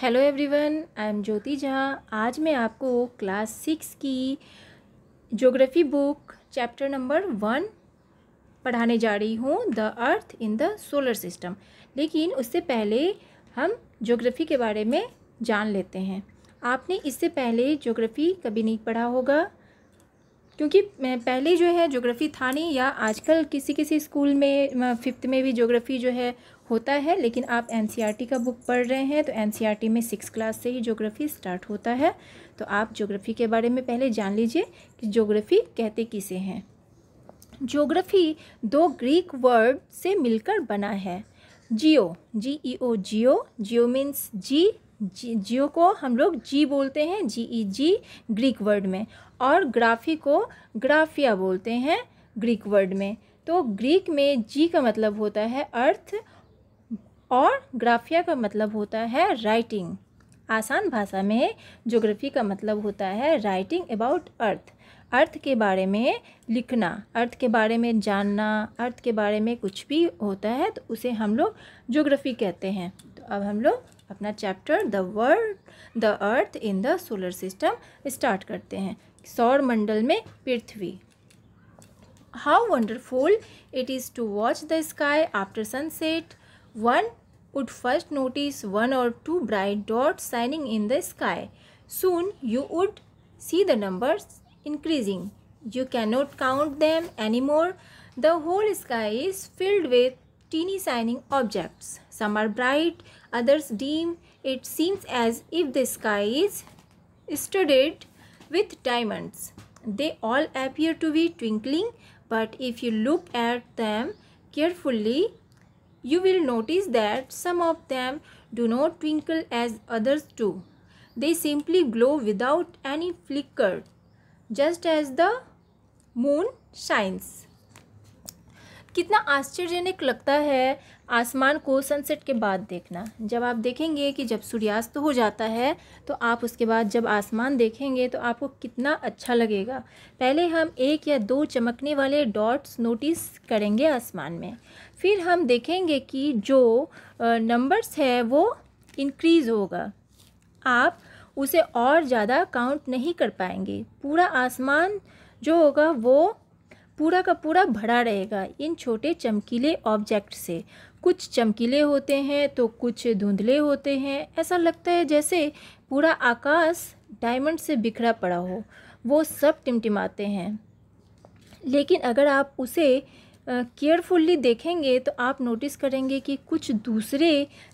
Hello everyone I am Jyoti Jha आज मैं आपको क्लास सिक्स की geography book chapter number one पढ़ाने जा रही हूँ the earth in the solar system लेकिन उससे पहले हम ज्योग्राफी के बारे में जान लेते हैं आपने इससे पहले ज्योग्राफी कभी नहीं पढ़ा होगा क्योंकि पहले जो है ज्योग्राफी था नहीं या आजकल किसी किसी स्कूल में फिफ्थ में भी ज्योग्राफी जो है होता है लेकिन आप एन e का बुक पढ़ रहे हैं तो एन e में सिक्स क्लास से ही जोग्राफ़ी स्टार्ट होता है तो आप जोग्राफ़ी के बारे में पहले जान लीजिए कि जोग्राफ़ी कहते किसे हैं जोग्राफ़ी दो ग्रीक वर्ड से मिलकर बना है जियो जी ई ओ जियो जियो मीन्स जी जी जियो को हम लोग जी बोलते हैं जी ई जी ग्रीक वर्ड में और ग्राफी को ग्राफिया बोलते हैं ग्रीक वर्ड में तो ग्रीक में जी का मतलब होता है अर्थ और ग्राफिया का मतलब होता है राइटिंग आसान भाषा में जोग्राफी का मतलब होता है राइटिंग अबाउट अर्थ अर्थ के बारे में लिखना अर्थ के बारे में जानना अर्थ के बारे में कुछ भी होता है तो उसे हम लोग जोग्राफी कहते हैं तो अब हम लोग अपना chapter the world the earth in the solar system start करते हैं सौर मंडल में पृथ्वी how wonderful it is to watch the sky after sunset one would first notice one or two bright dots shining in the sky. Soon you would see the numbers increasing. You cannot count them anymore. The whole sky is filled with teeny shining objects. Some are bright, others dim. It seems as if the sky is studded with diamonds. They all appear to be twinkling, but if you look at them carefully, you will notice that some of them do not twinkle as others do. They simply glow without any flicker, just as the moon shines. कितना आश्चर्यजनक लगता है आसमान को sunset के बाद देखना जब आप देखेंगे कि जब सूर्यास्त हो जाता है तो आप उसके बाद जब आसमान देखेंगे तो आपको कितना अच्छा लगेगा पहले हम एक या दो चमकने वाले डॉट्स नोटिस करेंगे आसमान में फिर हम देखेंगे कि जो नंबर्स है वो इनक्रीज़ होगा आप उसे और ज़्यादा काउंट नहीं कर पाएंगे पूरा आसमान जो होगा वो पूरा का पूरा भरा रहेगा इन छोटे चमकीले ऑब्जेक्ट से कुछ चमकीले होते हैं तो कुछ धुंधले होते हैं ऐसा लगता है जैसे पूरा आकाश डायमंड से बिखरा पड़ा हो वो सब टिमटिमाते हैं लेकिन अगर आप उसे केयरफुल्ली देखेंगे तो आप नोटिस करेंगे कि कुछ दूसरे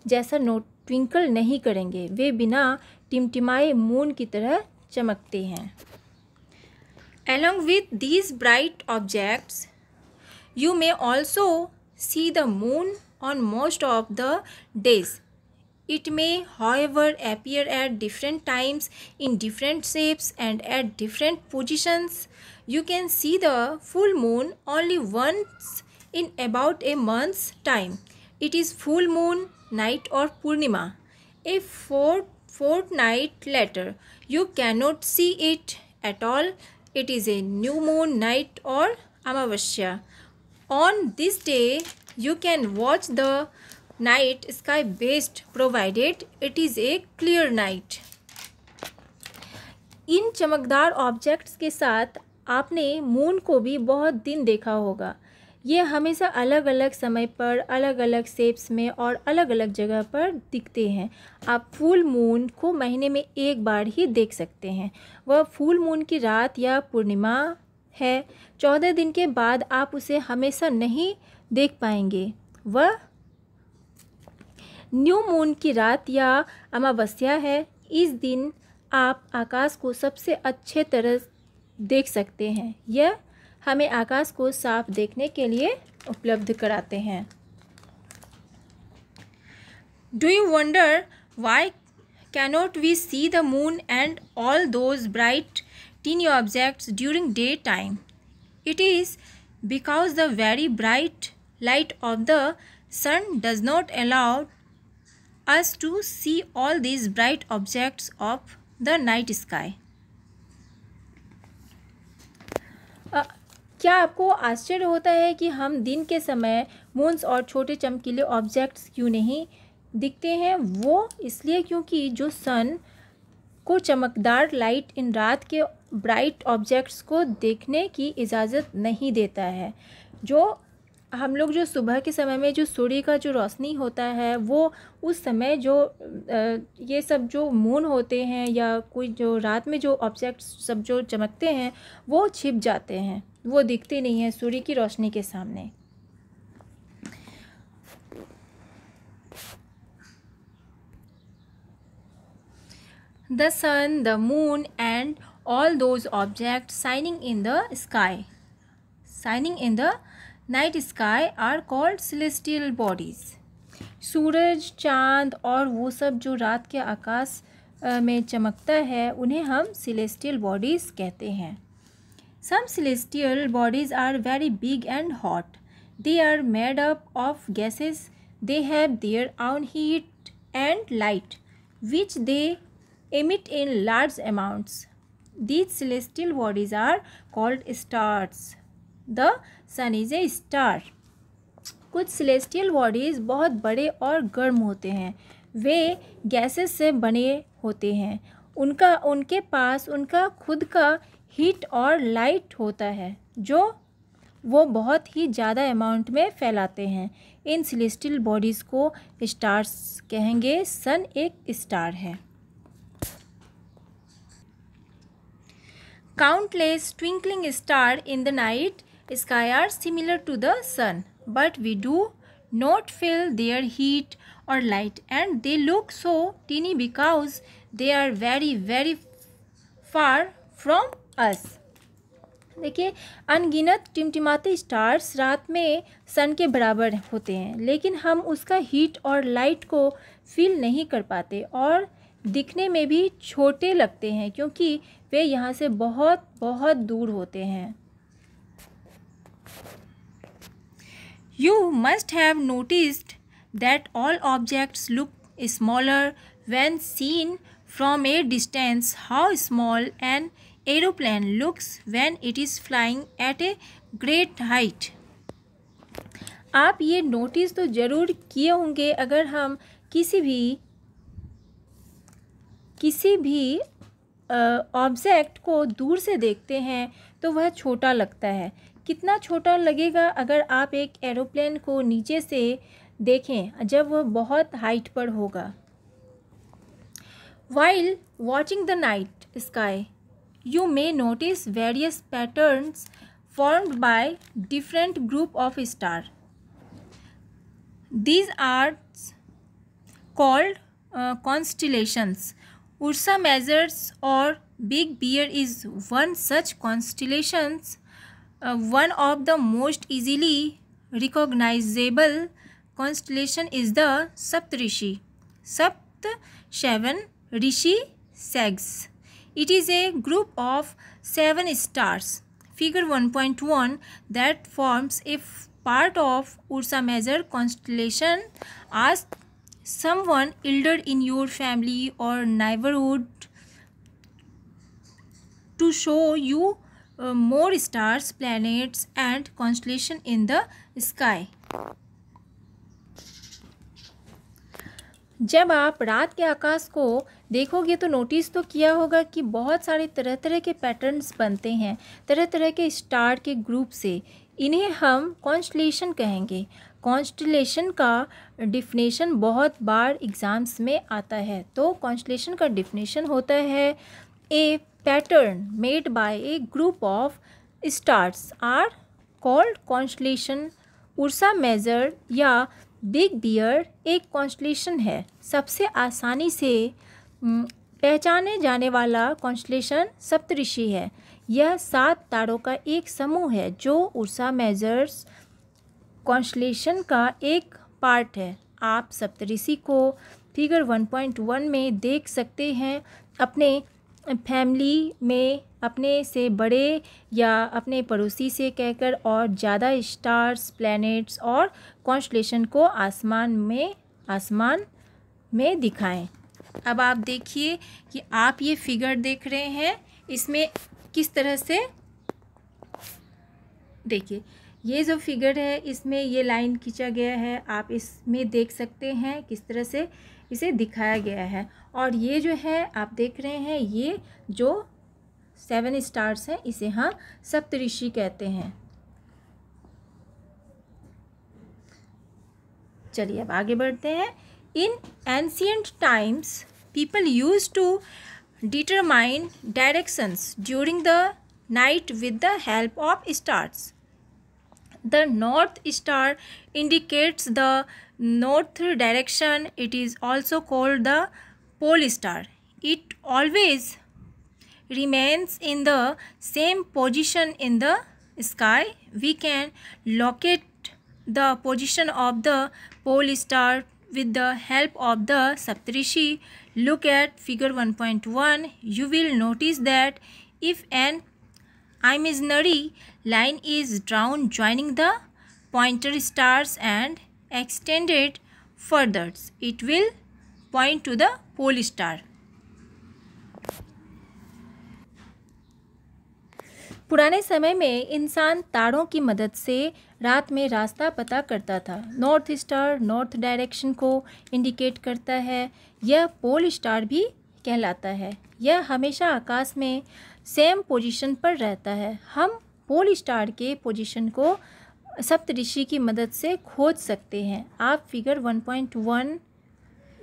जैसा नोट ट्विंकल नहीं करेंगे वे बिना टिमटिमाए मून की तरह चमकते हैं Along with these bright objects, you may also see the moon on most of the days. It may, however, appear at different times in different shapes and at different positions. You can see the full moon only once in about a month's time. It is full moon night or Purnima. A fort, fortnight later, you cannot see it at all it is a new moon night or amavasya on this day you can watch the night sky best provided it is a clear night इन चमकदार objects के साथ आपने moon को भी बहुत दिन देखा होगा ये हमेशा अलग अलग समय पर अलग अलग शेप्स में और अलग अलग जगह पर दिखते हैं आप फुल मून को महीने में एक बार ही देख सकते हैं वह फुल मून की रात या पूर्णिमा है चौदह दिन के बाद आप उसे हमेशा नहीं देख पाएंगे वह न्यू मून की रात या अमावस्या है इस दिन आप आकाश को सबसे अच्छे तरह देख सकते हैं यह हमें आकाश को साफ देखने के लिए उपलब्ध कराते हैं do you wonder why cannot we see the moon and all those bright tiny objects during day time it is because the very bright light of the sun does not allow us to see all these bright objects of the night sky क्या आपको आश्चर्य होता है कि हम दिन के समय मून्स और छोटे चमकीले ऑब्जेक्ट्स क्यों नहीं दिखते हैं वो इसलिए क्योंकि जो सन को चमकदार लाइट इन रात के ब्राइट ऑब्जेक्ट्स को देखने की इजाज़त नहीं देता है जो हम लोग जो सुबह के समय में जो सूर्य का जो रोशनी होता है वो उस समय जो ये सब जो मून होते हैं या कोई जो रात में जो ऑब्जेक्ट्स सब जो चमकते हैं वो छिप जाते हैं वो दिखते नहीं हैं सूर्य की रोशनी के सामने the sun the moon and all those object shining in the sky shining in the night sky are called celestial bodies सूरज चांद और वो सब जो रात के आकाश में चमकता है उन्हें हम सिलेस्टियल बॉडीज़ कहते हैं Some celestial bodies are very big and hot. They are made up of gases. They have their own heat and light, which they emit in large amounts. These celestial bodies are called stars. The sun is a star. कुछ celestial bodies बहुत बड़े और गर्म होते हैं वे gases से बने होते हैं उनका उनके पास उनका खुद का हीट और लाइट होता है जो वो बहुत ही ज़्यादा अमाउंट में फैलाते हैं इन सिलेस्टियल बॉडीज़ को स्टार्स कहेंगे सन एक स्टार है countless twinkling star in the night sky are similar to the sun but we do not feel their heat और light and they look so tiny because they are very very far from us देखिए अनगिनत टिमटिमाते stars रात में सन के बराबर होते हैं लेकिन हम उसका हीट और लाइट को फील नहीं कर पाते और दिखने में भी छोटे लगते हैं क्योंकि वे यहाँ से बहुत बहुत दूर होते हैं you must have noticed that all objects look smaller than seen from a distance how small an aeroplane looks when it is flying at a great height आप ये नोटिस तो ज़रूर किए होंगे अगर हम किसी भी किसी भी ऑब्जेक्ट को दूर से देखते हैं तो वह छोटा लगता है कितना छोटा लगेगा अगर आप एक एरोप्लेन को नीचे से देखें जब वह बहुत हाइट पर होगा While watching the night sky, you may notice various patterns formed by different group of stars. These are called uh, constellations. Ursa Majors or Big Bear is one such constellation. uh, one of the most easily recognizable constellation is the Saptarishi. Sapt seven rishi सेग्स it is a group of seven stars figure one point one that forms a part of Ursa Major constellation ask someone elder in your family और neighbourhood to show you more stars planets and constellation in the sky जब आप रात के आकाश को देखोगे तो notice तो किया होगा कि बहुत सारे तरह तरह के पैटर्न्स बनते हैं तरह तरह के स्टार के ग्रुप से इन्हें हम कॉन्स्टलेशन कहेंगे कॉन्स्टलेशन का डिफिनेशन बहुत बार एग्ज़ाम्स में आता है तो कॉन्स्टलेशन का डिफिनेशन होता है a pattern made by a group of stars are called constellation Ursa Major या बिग बियर एक कॉन्स्टलेशन है सबसे आसानी से पहचाने जाने वाला कॉन्स्टलेशन सप्तऋषि है यह सात तारों का एक समूह है जो उर्सा मेजर्स कॉन्स्टलेशन का एक पार्ट है आप सप्तऋषि को फिगर 1.1 में देख सकते हैं अपने फैमिली में अपने से बड़े या अपने पड़ोसी से कहकर और ज़्यादा स्टार्स प्लैनेट्स और कॉन्स्टलेशन को आसमान में आसमान में दिखाएं अब आप देखिए कि आप ये फिगर देख रहे हैं इसमें किस तरह से देखिए ये जो फिगर है इसमें ये लाइन खींचा गया है आप इसमें देख सकते हैं किस तरह से इसे दिखाया गया है और ये जो है आप देख रहे हैं ये जो सेवन स्टार्स हैं इसे हम हाँ सप्तऋषि कहते हैं चलिए अब आगे बढ़ते हैं In ancient times, people used to determine directions during the night with the help of stars. The north star indicates the north direction. It is also called the pole star. It always remains in the same position in the sky. We can locate the position of the pole star with the help of the Saptarishi, look at figure 1.1, you will notice that if an imaginary line is drawn joining the pointer stars and extended further, it will point to the pole star. पुराने समय में इंसान तारों की मदद से रात में रास्ता पता करता था नॉर्थ स्टार नॉर्थ डायरेक्शन को इंडिकेट करता है यह पोल स्टार भी कहलाता है यह हमेशा आकाश में सेम पोजीशन पर रहता है हम पोल स्टार के पोजीशन को सप्तऋषि की मदद से खोज सकते हैं आप फिगर 1.1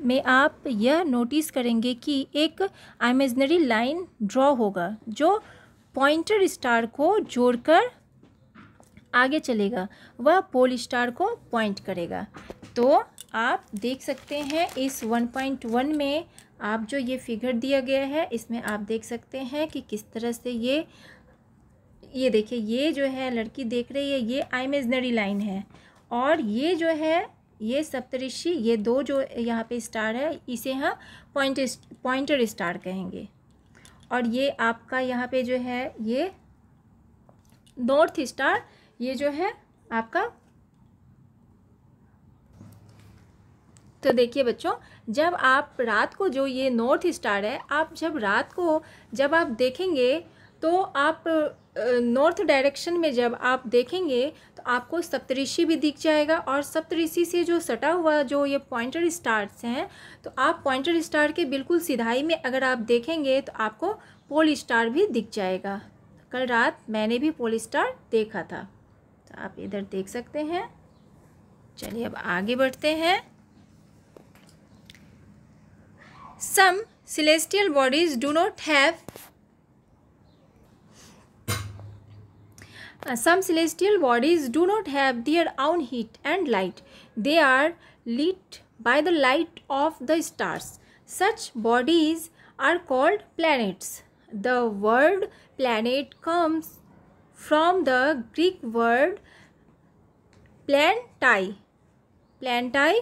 में आप यह नोटिस करेंगे कि एक आइमेजनरी लाइन ड्रॉ होगा जो पॉइंटर स्टार को जोड़कर आगे चलेगा वह पोल स्टार को पॉइंट करेगा तो आप देख सकते हैं इस 1.1 में आप जो ये फिगर दिया गया है इसमें आप देख सकते हैं कि किस तरह से ये ये देखिए ये जो है लड़की देख रही है ये मेजनरी लाइन है और ये जो है ये सप्तऋषि ये दो जो यहाँ पे स्टार है इसे हम पॉइंट पॉइंटर स्टार कहेंगे और ये आपका यहाँ पे जो है ये नॉर्थ स्टार ये जो है आपका तो देखिए बच्चों जब आप रात को जो ये नॉर्थ स्टार है आप जब रात को जब आप देखेंगे तो आप नॉर्थ डायरेक्शन में जब आप देखेंगे तो आपको सप्तऋषि भी दिख जाएगा और सप्तऋषि से जो सटा हुआ जो ये पॉइंटर स्टार्स हैं तो आप पॉइंटर स्टार के बिल्कुल सिधाई में अगर आप देखेंगे तो आपको पोल स्टार भी दिख जाएगा कल रात मैंने भी पोल स्टार देखा था तो आप इधर देख सकते हैं चलिए अब आगे बढ़ते हैं some celestial bodies do not have Uh, some celestial bodies do not have their own heat and light. They are lit by the light of the stars. Such bodies are called planets. The word planet comes from the Greek word plantai, plantai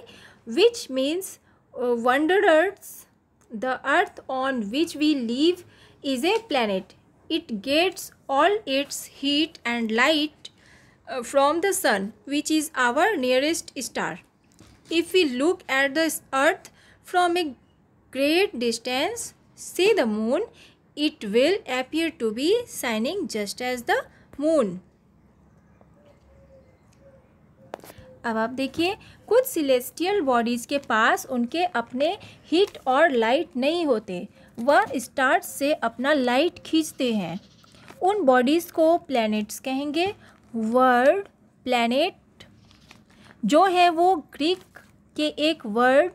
which means uh, wanderers. The earth on which we live is a planet. it gets all its heat and light uh, from the sun which is our nearest star. If we look at the earth from a great distance, see the moon, it will appear to be shining just as the moon. अब आप देखिए कुछ celestial bodies के पास उनके अपने heat और light नहीं होते वह स्टार्स से अपना लाइट खींचते हैं उन बॉडीज़ को प्लैनेट्स कहेंगे वर्ड प्लैनेट जो है वो ग्रीक के एक वर्ड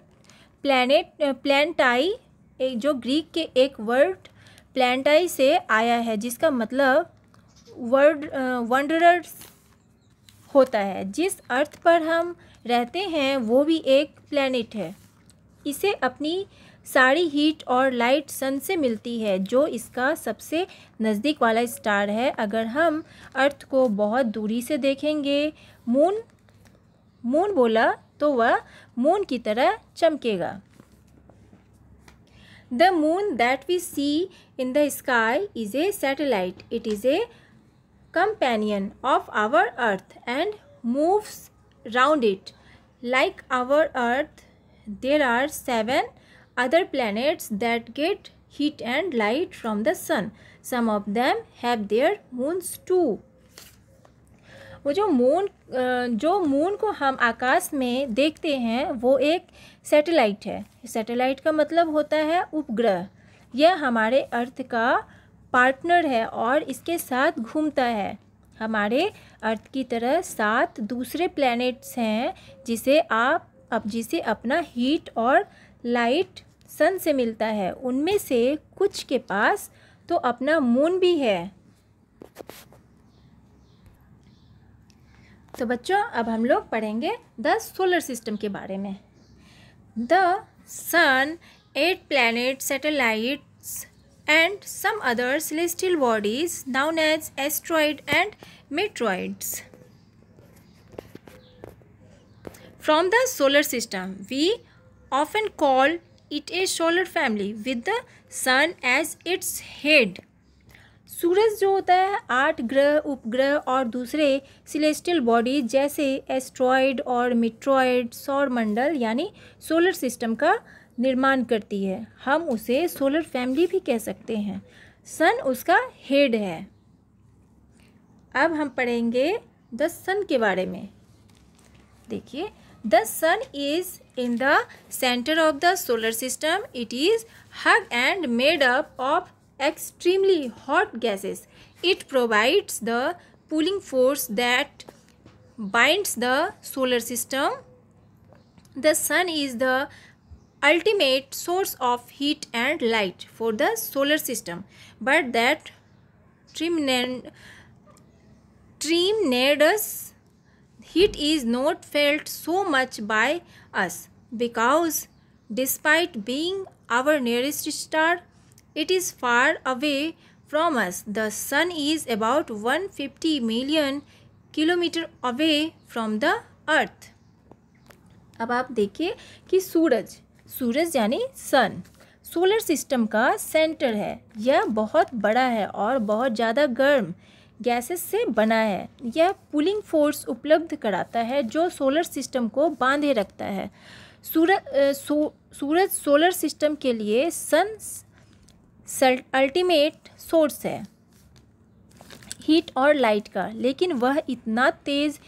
प्लैनेट प्लैंटाई एक जो ग्रीक के एक वर्ड प्लैंटाई से आया है जिसका मतलब वर्ड वंडरर्स होता है जिस अर्थ पर हम रहते हैं वो भी एक प्लैनेट है इसे अपनी साड़ी हीट और लाइट सन से मिलती है जो इसका सबसे नज़दीक वाला स्टार है अगर हम अर्थ को बहुत दूरी से देखेंगे मून मून बोला तो वह मून की तरह चमकेगा the moon that we see in the sky is a satellite it is a companion of our earth and moves round it like our earth there are seven other planets that get heat and light from the sun. Some of them have their moons too. वो जो moon जो moon को हम आकाश में देखते हैं वो एक सैटेलाइट है सैटेलाइट का मतलब होता है उपग्रह यह हमारे अर्थ का पार्टनर है और इसके साथ घूमता है हमारे अर्थ की तरह सात दूसरे प्लैनेट्स हैं जिसे आप अब जिसे अपना हीट और लाइट सन से मिलता है उनमें से कुछ के पास तो अपना मून भी है तो बच्चों अब हम लोग पढ़ेंगे द सोलर सिस्टम के बारे में the sun eight planet satellites and some other celestial bodies known as asteroid and meteoroids from the solar system we often call it a solar family with the sun as its head सूरज जो होता है आठ ग्रह उपग्रह और दूसरे celestial body जैसे एस्ट्रॉयड और मिट्रॉयड सौर मंडल यानी सोलर सिस्टम का निर्माण करती है हम उसे सोलर फैमिली भी कह सकते हैं सन उसका हेड है अब हम पढ़ेंगे द सन के बारे में देखिए the sun is in the center of the solar system it is hugged and made up of extremely hot gases it provides the pulling force that binds the solar system the sun is the ultimate source of heat and light for the solar system but that tremendous heat is not felt so much by us because despite being our nearest star it is far away from us the sun is about one fifty million kilometre away from the earth अब आप देखिए कि सूरज सूरज यानी sun solar system का centre है यह बहुत बड़ा है और बहुत ज़्यादा गर्म गैसेस से बना है यह पुलिंग फोर्स उपलब्ध कराता है जो सोलर सिस्टम को बांधे रखता है सूरज सो, सूरज सोलर सिस्टम के लिए सन अल्टीमेट सोर्स है हीट और लाइट का लेकिन वह इतना तेज़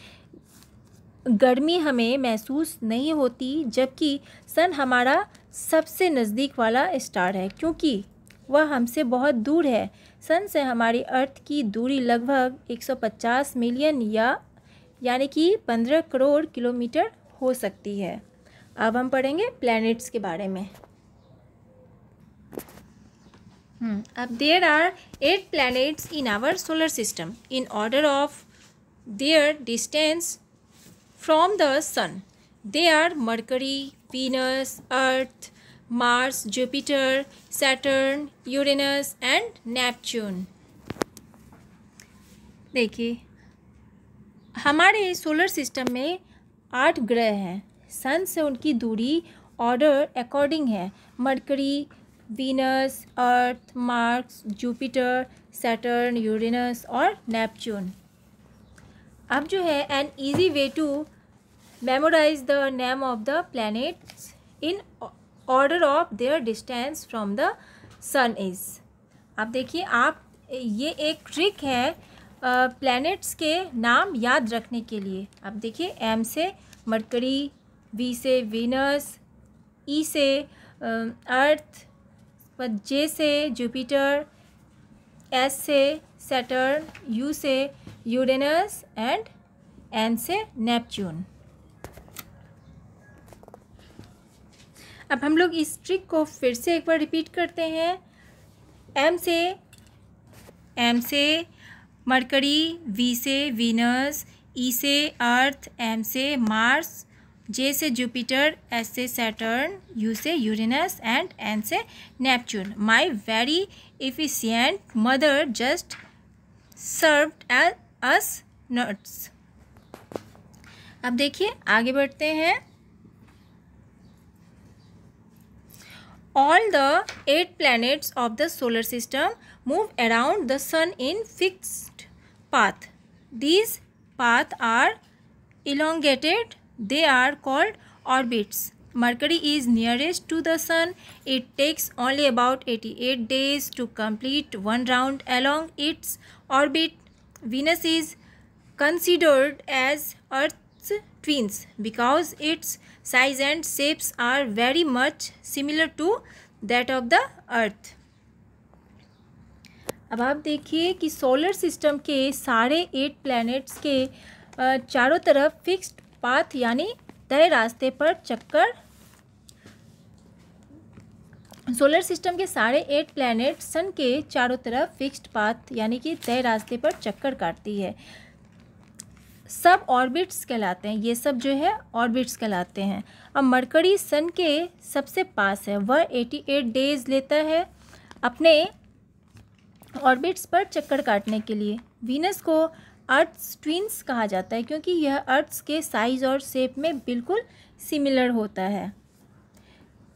गर्मी हमें महसूस नहीं होती जबकि सन हमारा सबसे नज़दीक वाला स्टार है क्योंकि वह हमसे बहुत दूर है सन से हमारी अर्थ की दूरी लगभग 150 मिलियन या यानी कि 15 करोड़ किलोमीटर हो सकती है अब हम पढ़ेंगे प्लैनेट्स के बारे में हम्म, अब there are eight planets in our solar system in order of their distance from the sun they are Mercury Venus Earth Mars, Jupiter, Saturn, Uranus and Neptune. देखिए हमारे सोलर सिस्टम में आठ ग्रह हैं सन से उनकी दूरी ऑर्डर अकॉर्डिंग है Mercury Venus Earth Mars Jupiter Saturn Uranus और नेपच्यून अब जो है an easy way to memorise the name of the planets in order of their distance from the sun is आप देखिए आप ये एक ट्रिक है प्लैनेट्स के नाम याद रखने के लिए आप देखिए एम से मरकरी वी से वीनस ई e से अर्थ जे से जुपिटर एस से सैटर्न यू से यूरेनस एंड एन से नेपच्यून अब हम लोग इस ट्रिक को फिर से एक बार रिपीट करते हैं एम से एम से मरकरी वी से वीनस ई e से अर्थ एम से मार्स जे से जुपिटर एस से सैटर्न यू से यूरेनस एंड एन से Neptune my very efficient mother just served as us nuts अब देखिए आगे बढ़ते हैं all the eight planets of the solar system move around the sun in fixed path. These paths are elongated. They are called orbits. Mercury is nearest to the sun. It takes only about 88 days to complete one round along its orbit. Venus is considered as Earth's twins because its size and shapes are very much similar to that of the earth अब आप देखिए कि solar system के सारे eight planets के चारों तरफ fixed path यानी तय रास्ते पर चक्कर सोलर सिस्टम के सारे एट प्लैनेट सन के चारों तरफ फिक्स्ड पाथ यानी कि तय रास्ते पर चक्कर काटती है सब ऑर्बिट्स कहलाते हैं ये सब जो है ऑर्बिट्स कहलाते हैं अब मरकड़ी सन के सबसे पास है वह एटी एट डेज लेता है अपने ऑर्बिट्स पर चक्कर काटने के लिए वीनस को अर्थ्स ट्विंस कहा जाता है क्योंकि यह अर्थ्स के साइज और शेप में बिल्कुल सिमिलर होता है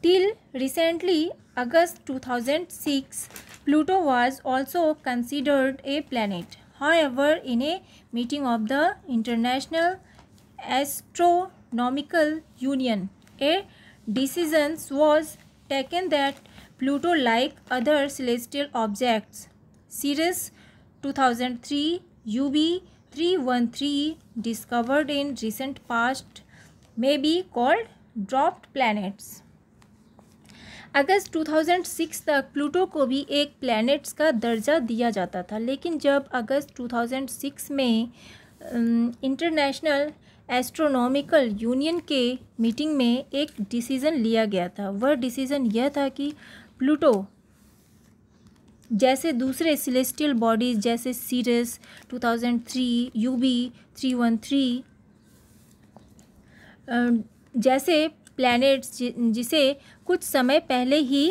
till recently August 2006 Pluto was also considered a planet however इन्हें meeting of the International Astronomical Union. A decision was taken that Pluto like other celestial objects Cirrus 2003 UB 313 discovered in recent past may be called dropped planets. अगस्त 2006 तक Pluto को भी एक planets का दर्जा दिया जाता था लेकिन जब अगस्त 2006 में इंटरनेशनल एस्ट्रोनॉमिकल यूनियन के मीटिंग में एक डिसीज़न लिया गया था वह डिसीज़न यह था कि प्लूटो जैसे दूसरे सिलेस्टियल बॉडीज़ जैसे सीरस 2003 यूबी 313 जैसे प्लैनेट्स जिसे कुछ समय पहले ही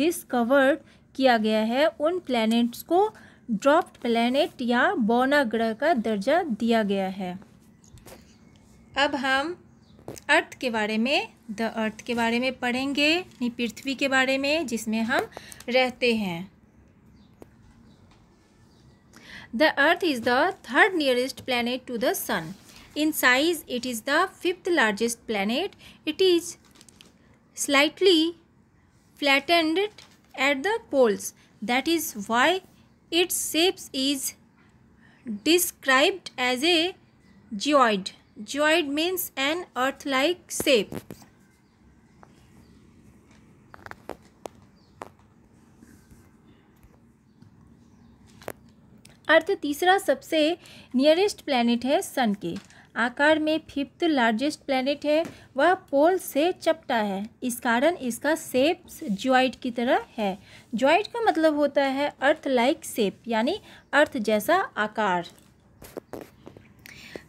डिस्कवर्ड किया गया है उन प्लैनेट्स को ड्रॉप्ड प्लैनेट या बौना ग्रह का दर्जा दिया गया है अब हम अर्थ के बारे में द अर्थ के बारे में पढ़ेंगे यानी पृथ्वी के बारे में जिसमें हम रहते हैं the earth is the third nearest planet to the sun In size, it is the fifth largest planet. It is slightly flattened at the poles. That is why its shape is described as a geoid. Geoid means an earth-like shape. Earth तीसरा सबसे nearest planet है सन के आकार में fifth largest planet है वह पोल से चपटा है इस कारण इसका सेप ज्वाइट की तरह है ज्वाइट का मतलब होता है अर्थ लाइक सेप यानी अर्थ जैसा आकार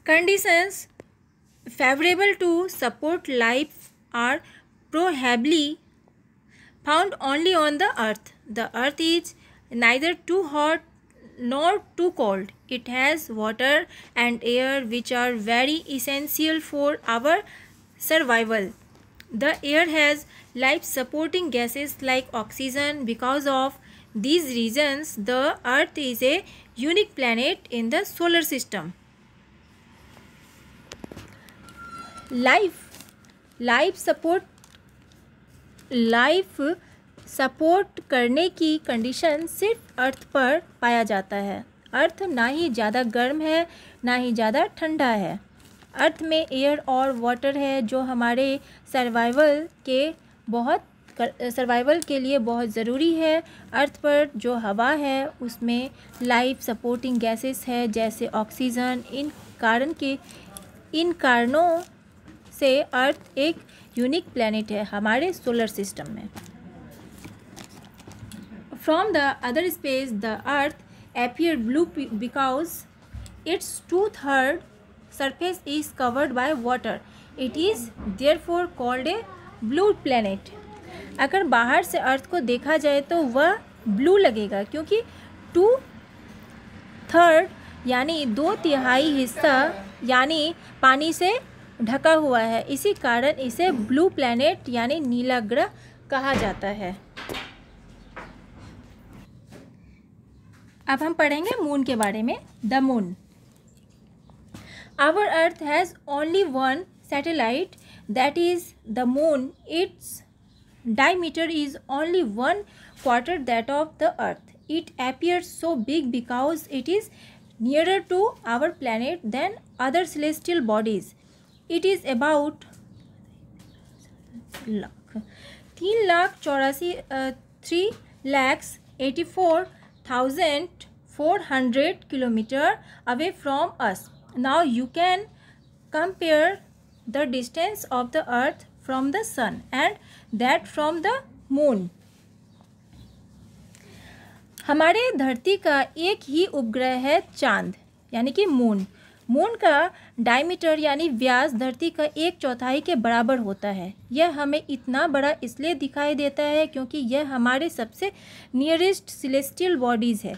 conditions favourable to support life are probably found only on the earth the earth is neither too hot nor too cold. It has water and air which are very essential for our survival. The air has life supporting gases like oxygen. Because of these reasons, the earth is a unique planet in the solar system. Life life support life support करने की condition सिर्फ अर्थ पर पाया जाता है अर्थ ना ही ज़्यादा गर्म है ना ही ज़्यादा ठंडा है अर्थ में एयर और वाटर है जो हमारे सर्वाइवल के बहुत सर्वाइवल के लिए बहुत ज़रूरी है अर्थ पर जो हवा है उसमें लाइफ सपोर्टिंग गैसेस है जैसे ऑक्सीजन इन कारण के इन कारणों से अर्थ एक यूनिक प्लैनेट है हमारे सोलर सिस्टम में from the other space the earth appeared blue because its two-third surface is covered by water it is therefore called a blue planet अगर बाहर से अर्थ को देखा जाए तो वह ब्लू लगेगा क्योंकि टू थर्ड यानी दो तिहाई हिस्सा यानी पानी से ढका हुआ है इसी कारण इसे ब्लू प्लैनेट यानी नीला ग्रह कहा जाता है अब हम पढ़ेंगे मून के बारे में the moon our earth has only one satellite that is the moon its diameter is only one quarter that of the earth it appear so big because it is nearer to our planet than other celestial bodies it is about lakh तीन लाख चौरासी three lakhs eighty four 1400 kilometer away from us now you can compare the distance of the earth from the sun and that from the moon हमारे धरती का एक ही उपग्रह है चांद यानी कि मून मून का डायमीटर यानी व्यास धरती का एक चौथाई के बराबर होता है यह हमें इतना बड़ा इसलिए दिखाई देता है क्योंकि यह हमारे सबसे नियरेस्ट सिलेस्टियल बॉडीज़ है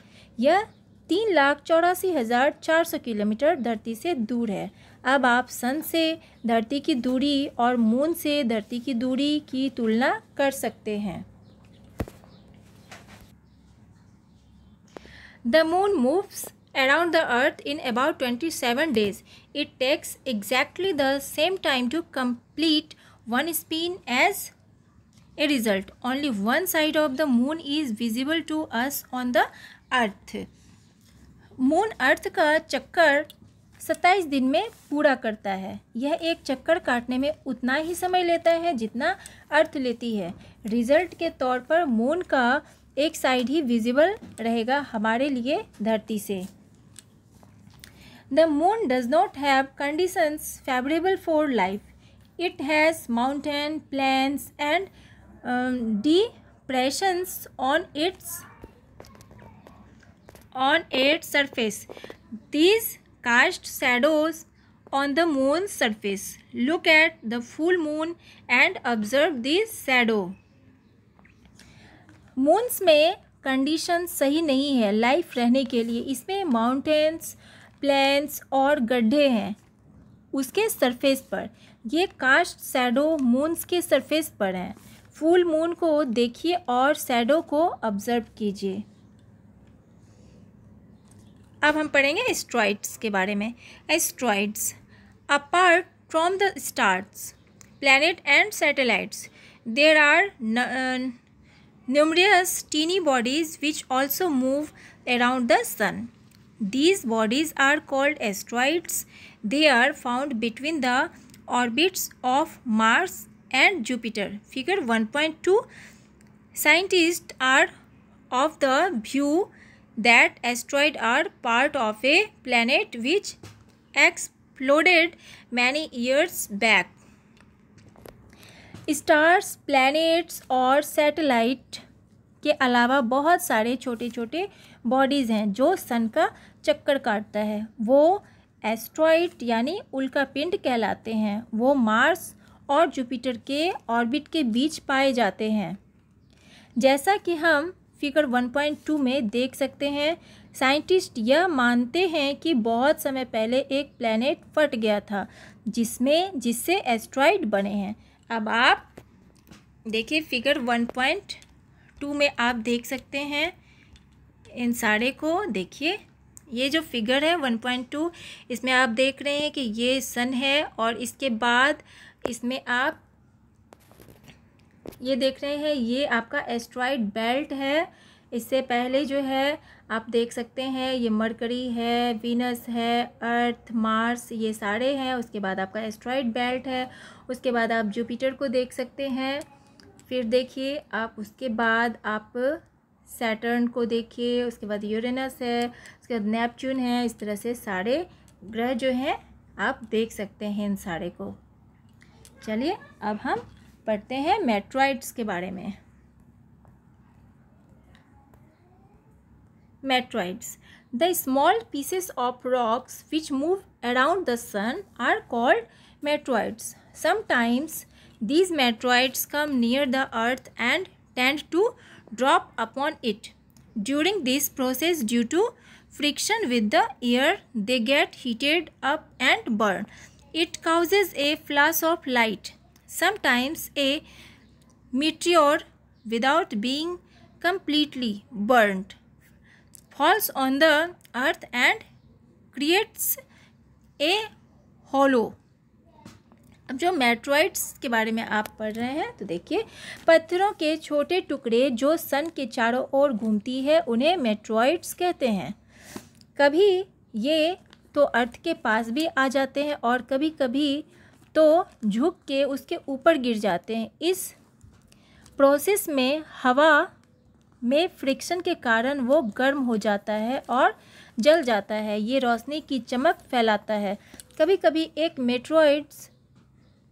यह तीन लाख चौरासी हज़ार चार सौ किलोमीटर धरती से दूर है अब आप सन से धरती की दूरी और मून से धरती की दूरी की तुलना कर सकते हैं the moon moves around the earth in about 27 days. It takes exactly the same time to complete one spin as a result. Only one side of the moon is visible to us on the earth moon earth का चक्कर 27 दिन में पूरा करता है यह एक चक्कर काटने में उतना ही समय लेता है जितना अर्थ लेती है रिजल्ट के तौर पर मून का एक साइड ही विजिबल रहेगा हमारे लिए धरती से The moon does not have conditions favorable for life. It has mountain, plains and um, depressions on its on its surface. These cast shadows on the moon's surface. Look at the full moon and observe this shadow. Moons में condition सही नहीं है life रहने के लिए इसमें mountains plains और गड्ढे हैं उसके सरफेस पर ये कास्ट सैडो मून्स के सरफेस पर हैं फुल मून को देखिए और सैडो को ऑब्जर्व कीजिए अब हम पढ़ेंगे एस्ट्रॉइड्स के बारे में asteroids apart from the stars planet and satellites there are numerous tiny bodies which also move around the sun These bodies are called asteroids. They are found between the orbits of Mars and Jupiter. Figure 1.2 Scientists are of the view that asteroids are part of a planet which exploded many years back. Stars planets और satellite के अलावा बहुत सारे छोटे छोटे bodies हैं जो सन का चक्कर काटता है वो एस्ट्रॉइड यानी उल्का पिंड कहलाते हैं वो मार्स और जुपिटर के ऑर्बिट के बीच पाए जाते हैं जैसा कि हम फिगर 1.2 में देख सकते हैं साइंटिस्ट यह मानते हैं कि बहुत समय पहले एक प्लेनेट फट गया था जिसमें जिससे एस्ट्रॉइड बने हैं अब आप देखिए फिगर 1.2 में आप देख सकते हैं इन सारे को देखिए ये जो फिगर है वन पॉइंट टू इसमें आप देख रहे हैं कि ये सन है और इसके बाद इसमें आप ये देख रहे हैं ये आपका एस्ट्रॉइड बेल्ट है इससे पहले जो है आप देख सकते हैं ये मरकरी है वीनस है अर्थ मार्स ये सारे हैं उसके बाद आपका एस्ट्रॉइड बेल्ट है उसके बाद आप जुपिटर को देख सकते हैं फिर देखिए आप उसके बाद आप सैटर्न को देखिए उसके बाद यूरेनस है उसके बाद नेपच्यून है इस तरह से सारे ग्रह जो हैं आप देख सकते हैं इन सारे को चलिए अब हम पढ़ते हैं मेट्रॉइड्स के बारे में meteoroids the small pieces of rocks which move around the sun are called meteoroids sometimes these meteoroids come near the earth and tend to drop upon it. During this process due to friction with the air they get heated up and burn. It causes a flash of light. Sometimes a meteor without being completely burnt falls on the earth and creates a hollow अब जो मेट्रोइड्स के बारे में आप पढ़ रहे हैं तो देखिए पत्थरों के छोटे टुकड़े जो सन के चारों ओर घूमती है उन्हें मेट्रोइड्स कहते हैं कभी ये तो अर्थ के पास भी आ जाते हैं और कभी कभी तो झुक के उसके ऊपर गिर जाते हैं इस प्रोसेस में हवा में फ्रिक्शन के कारण वो गर्म हो जाता है और जल जाता है ये रोशनी की चमक फैलाता है कभी कभी एक मेट्रोइड्स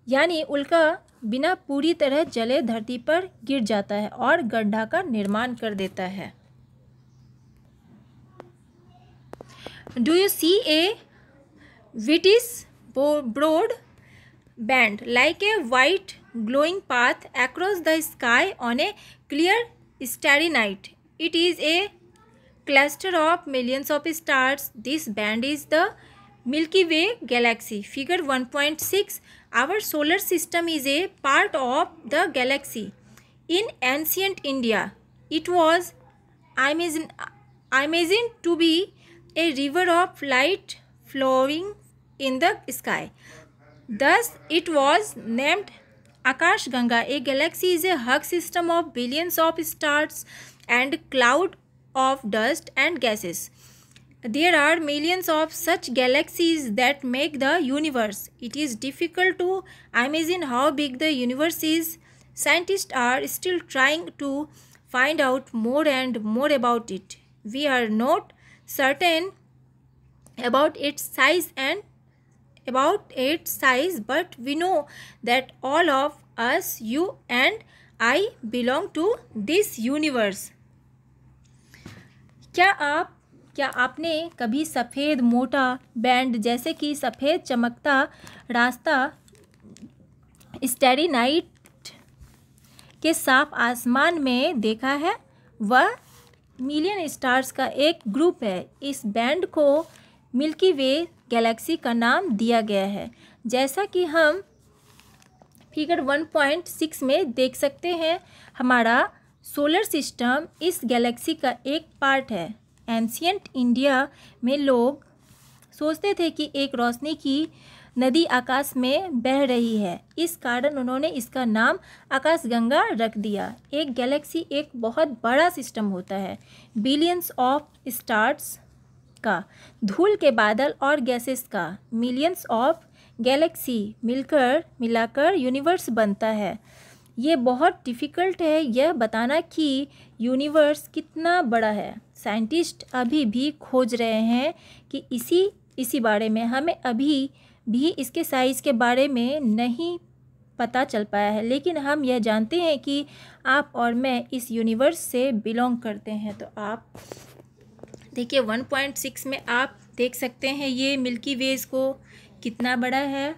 यानी उल्का बिना पूरी तरह जले धरती पर गिर जाता है और गड्ढा का निर्माण कर देता है do you see a whitish broad band like a white glowing path across the sky on a clear starry night it is a cluster of millions of stars this band is the Milky Way galaxy figure one point six our solar system is a part of the galaxy in ancient India it was imagined to be a river of light flowing in the sky thus it was named Akash Ganga a galaxy is a huge system of billions of stars and cloud of dust and gases There are millions of such galaxies that make the universe. It is difficult to imagine how big the universe is. Scientists are still trying to find out more and more about it. We are not certain about its size and about its size but we know that all of us you and I belong to this universe. क्या आप क्या आपने कभी सफ़ेद मोटा band जैसे कि सफ़ेद चमकता रास्ता नाइट के साफ आसमान में देखा है वह मिलियन स्टार्स का एक ग्रुप है इस बैंड को मिल्की वे गैलेक्सी का नाम दिया गया है जैसा कि हम फिगर 1.6 में देख सकते हैं हमारा सोलर सिस्टम इस गैलेक्सी का एक पार्ट है एंशियंट इंडिया में लोग सोचते थे कि एक रोशनी की नदी आकाश में बह रही है इस कारण उन्होंने इसका नाम आकाशगंगा रख दिया एक गैलेक्सी एक बहुत बड़ा सिस्टम होता है बिलियंस ऑफ स्टार्स का धूल के बादल और गैसेस का मिलियंस ऑफ गैलेक्सी मिलकर मिलाकर यूनिवर्स बनता है ये बहुत डिफ़िकल्ट है यह बताना कि यूनिवर्स कितना बड़ा है साइंटिस्ट अभी भी खोज रहे हैं कि इसी इसी बारे में हमें अभी भी इसके साइज़ के बारे में नहीं पता चल पाया है लेकिन हम यह जानते हैं कि आप और मैं इस यूनिवर्स से बिलोंग करते हैं तो आप देखिए 1.6 में आप देख सकते हैं ये मिल्की वेज को कितना बड़ा है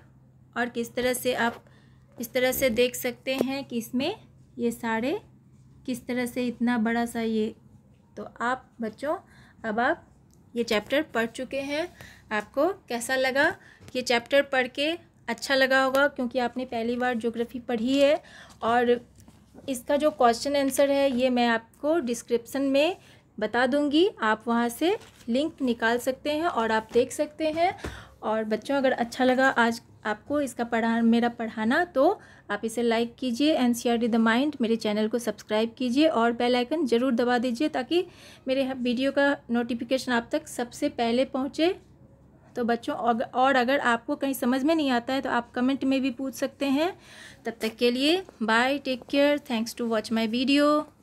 और किस तरह से आप इस तरह से देख सकते हैं कि इसमें ये सारे किस तरह से इतना बड़ा सा ये तो आप बच्चों अब आप ये चैप्टर पढ़ चुके हैं आपको कैसा लगा ये चैप्टर पढ़ के अच्छा लगा होगा क्योंकि आपने पहली बार ज्योग्राफी पढ़ी है और इसका जो क्वेश्चन आंसर है ये मैं आपको डिस्क्रिप्सन में बता दूंगी आप वहाँ से लिंक निकाल सकते हैं और आप देख सकते हैं और बच्चों अगर अच्छा लगा आज आपको इसका पढ़ा मेरा पढ़ाना तो आप इसे लाइक कीजिए एन सी आर डी द माइंड मेरे चैनल को सब्सक्राइब कीजिए और बेल आइकन ज़रूर दबा दीजिए ताकि मेरे वीडियो का नोटिफिकेशन आप तक सबसे पहले पहुँचे तो बच्चों और अगर आपको कहीं समझ में नहीं आता है तो आप कमेंट में भी पूछ सकते हैं तब तक के लिए bye take care thanks to watch my video